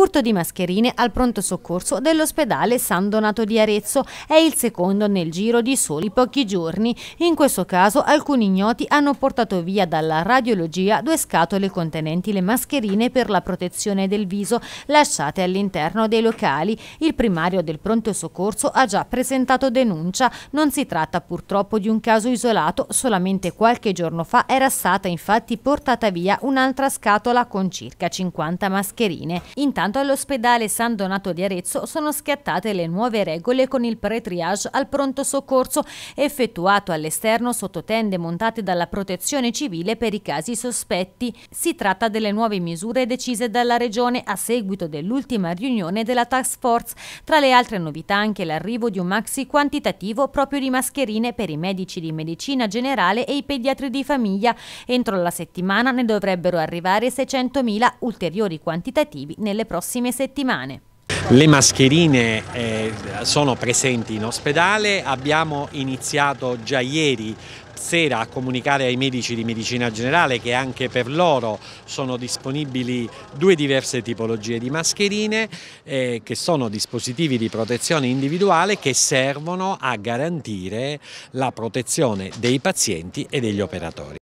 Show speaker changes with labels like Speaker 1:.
Speaker 1: Furto di mascherine al pronto soccorso dell'ospedale San Donato di Arezzo è il secondo nel giro di soli pochi giorni. In questo caso alcuni ignoti hanno portato via dalla radiologia due scatole contenenti le mascherine per la protezione del viso lasciate all'interno dei locali. Il primario del pronto soccorso ha già presentato denuncia. Non si tratta purtroppo di un caso isolato, solamente qualche giorno fa era stata infatti portata via un'altra scatola con circa 50 mascherine. Intanto Intanto all'ospedale San Donato di Arezzo sono schiattate le nuove regole con il pre-triage al pronto soccorso effettuato all'esterno sotto tende montate dalla protezione civile per i casi sospetti. Si tratta delle nuove misure decise dalla Regione a seguito dell'ultima riunione della task force. Tra le altre novità anche l'arrivo di un maxi quantitativo proprio di mascherine per i medici di medicina generale e i pediatri di famiglia. Entro la settimana ne dovrebbero arrivare 600.000 ulteriori quantitativi nelle prossime settimane.
Speaker 2: Le mascherine eh, sono presenti in ospedale, abbiamo iniziato già ieri sera a comunicare ai medici di medicina generale che anche per loro sono disponibili due diverse tipologie di mascherine eh, che sono dispositivi di protezione individuale che servono a garantire la protezione dei pazienti e degli operatori.